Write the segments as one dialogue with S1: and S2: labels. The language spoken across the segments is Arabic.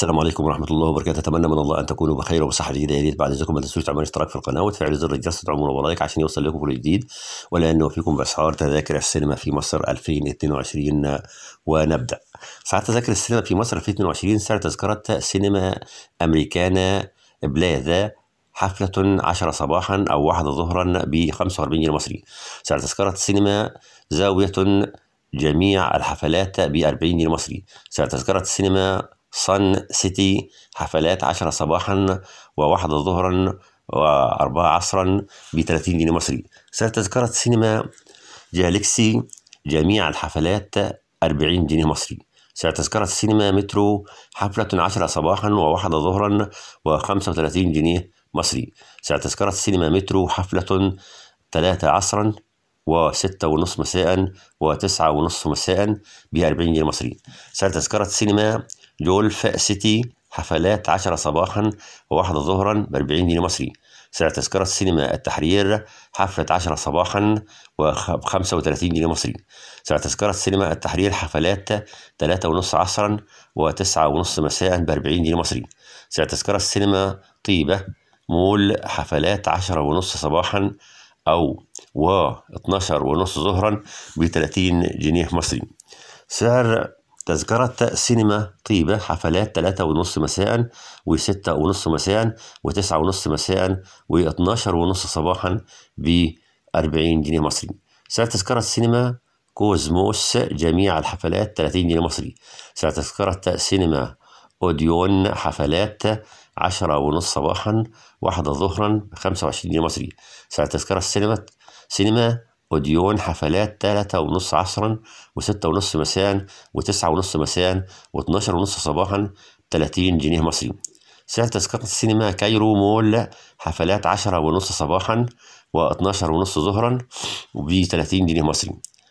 S1: السلام عليكم ورحمه الله وبركاته اتمنى من الله ان تكونوا بخير وبصحه جيده يا ريت بعد اذنكم ما تنسوش تعملوا اشتراك في القناه وتفعلوا زر الجرس تدعموا ولايك عشان يوصل لكم كل جديد ولانه فيكم باسعار تذاكر السينما في مصر 2022 ونبدا ساعات تذاكر السينما في مصر 2022 سعر تذكره سينما امريكانا بلاذا حفلة 10 صباحا أو 1 ظهرا ب 45 جنيه مصري سعر تذكرة سينما زاوية جميع الحفلات ب 40 جنيه مصري سعر تذكرة السينما صن سيتي حفلات 10 صباحا وواحدة ظهرا وأربعة عصرا ب 30 جنيه مصري سعر تذكرة سينما جالكسي جميع الحفلات 40 جنيه مصري سعر تذكرة السينما مترو حفلة 10 صباحا وواحدة ظهرا و35 جنيه مصري سعر تذكرة السينما مترو حفلة 3 عصرا و6 ونصف مساء و9 ونصف مساء ب 40 جنيه مصري سعر تذكرة السينما جولف سيتي حفلات 10 صباحا وواحدة ظهرا ب 40 جنيه مصري سعر تذكرة سينما التحرير حفلة 10 صباحا و 35 جنيه مصري سعر تذكرة سينما التحرير حفلات 3:30 عصرا و 9:30 مساء ب 40 جنيه مصري سعر تذكرة سينما طيبة مول حفلات 10:30 صباحا أو و 12 ونص ظهرا ب 30 جنيه مصري سعر تذكرة سينما طيبة حفلات تلاتة ونص مساء و ونص مساء و ونص مساء و ونص صباحا ب 40 جنيه مصري سعر تذكرة سينما كوزموس جميع الحفلات 30 جنيه مصري سعر تذكرة سينما أوديون حفلات عشرة ونص صباحا واحدة ظهرا خمسة وعشرين جنيه مصري سعر تذكرة السينما سينما أوديون حفلات ثلاثة ونص عصرا وستة ونص مساء وتسعة ونص مساء واثناشر ونص صباحا تلاتين جنيه مصري سعر تذكرة السينما كايرو مول حفلات عشرة ونص صباحا واثناشر ونص ظهرا وبتلاتين جنيه مصري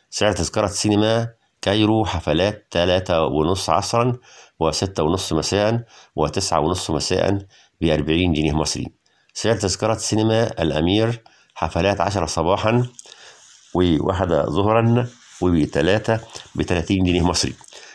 S1: سعر تذكرة السينما كايرو حفلات ثلاثة ونص عصرا وستة ونص مساء وتسعة ونص مساء بأربعين جنيه مصري سعر تذكرة السينما الأمير حفلات عشرة صباحا وواحدة ظهرا وثلاثة ب 30 جنيه مصري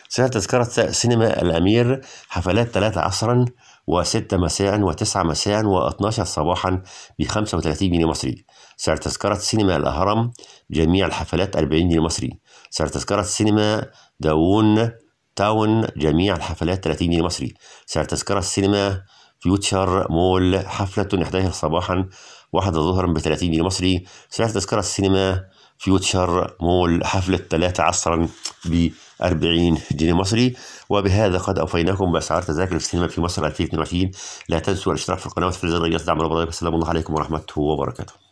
S1: سعر تذكرة سينما الأمير حفلات ثلاثة عصرا وستة مساء وتسعة مساء و12 صباحا ب 35 جنيه مصري سعر تذكرة سينما الأهرام جميع الحفلات 40 جنيه مصري سعر تذكرة سينما داون تاون جميع الحفلات 30 جنيه مصري سعر تذكرة سينما فيوتشر مول حفلة 11 صباحا واحدة ظهرا ب 30 جنيه مصري سعر تذكرة السينما فيوتشر مول حفلة 3 عصرا ب 40 جنيه مصري وبهذا قد أوفيناكم بأسعار تذاكر السينما في مصر 2022 لا تنسوا الاشتراك في القناة وتفعيل زر الجرس دعم الله عليكم ورحمة الله وبركاته